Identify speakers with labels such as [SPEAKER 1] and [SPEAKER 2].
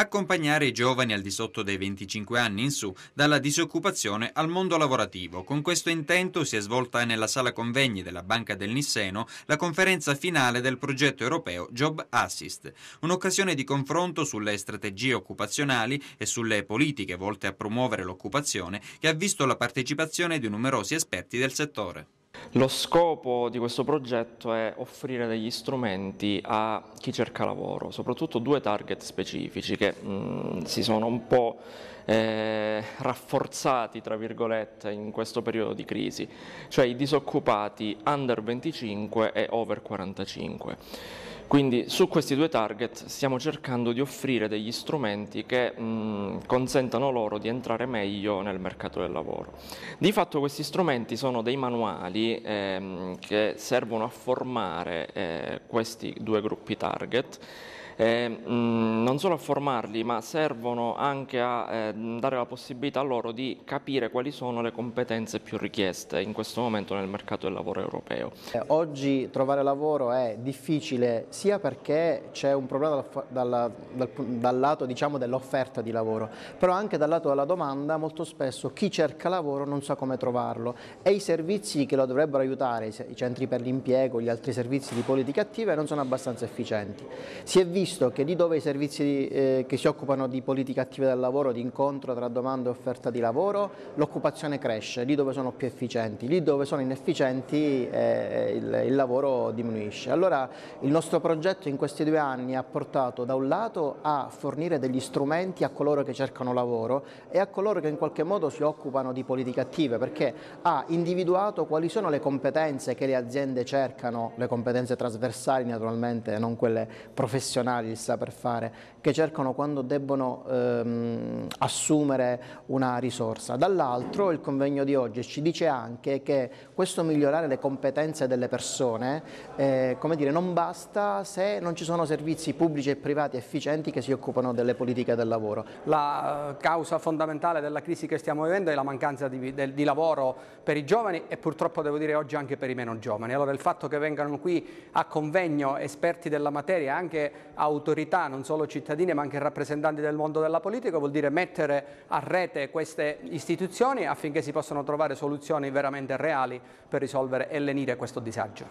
[SPEAKER 1] accompagnare i giovani al di sotto dei 25 anni in su dalla disoccupazione al mondo lavorativo. Con questo intento si è svolta nella sala convegni della Banca del Nisseno la conferenza finale del progetto europeo Job Assist, un'occasione di confronto sulle strategie occupazionali e sulle politiche volte a promuovere l'occupazione che ha visto la partecipazione di numerosi esperti del settore.
[SPEAKER 2] Lo scopo di questo progetto è offrire degli strumenti a chi cerca lavoro, soprattutto due target specifici che mh, mm, si sono un po' eh, rafforzati tra virgolette in questo periodo di crisi, cioè i disoccupati under 25 e over 45. Quindi su questi due target stiamo cercando di offrire degli strumenti che mh, mm, consentano loro di entrare meglio nel mercato del lavoro. Di fatto questi strumenti sono dei manuali ehm, che servono a formare eh, questi due gruppi target eh, mh, mm, non solo a formarli ma servono anche a eh, dare la possibilità a loro di capire quali sono le competenze più richieste in questo momento nel mercato del lavoro europeo.
[SPEAKER 3] Eh, oggi trovare lavoro è difficile sia perché c'è un problema dal, dal, dal lato diciamo, dell'offerta di lavoro però anche dal lato della domanda molto spesso chi cerca lavoro non sa come trovarlo e i servizi che lo dovrebbero aiutare, i centri per l'impiego, gli altri servizi di politica attiva non sono abbastanza efficienti. Si è visto visto che lì dove i servizi eh, che si occupano di politica attiva del lavoro, di incontro tra domanda e offerta di lavoro, l'occupazione cresce, lì dove sono più efficienti, lì dove sono inefficienti eh, eh, il, il, lavoro diminuisce. Allora il nostro progetto in questi due anni ha portato da un lato a fornire degli strumenti a coloro che cercano lavoro e a coloro che in qualche modo si occupano di politiche attive perché ha individuato quali sono le competenze che le aziende cercano, le competenze trasversali naturalmente, non quelle professionali mentali, il saper fare, che cercano quando debbono ehm, assumere una risorsa. Dall'altro il convegno di oggi ci dice anche che questo migliorare le competenze delle persone eh, come dire, non basta se non ci sono servizi pubblici e privati efficienti che si occupano delle politiche del lavoro. La eh, causa fondamentale della crisi che stiamo vivendo è la mancanza di,
[SPEAKER 4] del, di lavoro per i giovani e purtroppo devo dire oggi anche per i meno giovani. Allora il fatto che vengano qui a convegno esperti della materia, anche autorità, non solo cittadini ma anche rappresentanti del mondo della politica, vuol dire mettere a rete queste istituzioni affinché si possano trovare soluzioni veramente reali per risolvere e lenire questo disagio.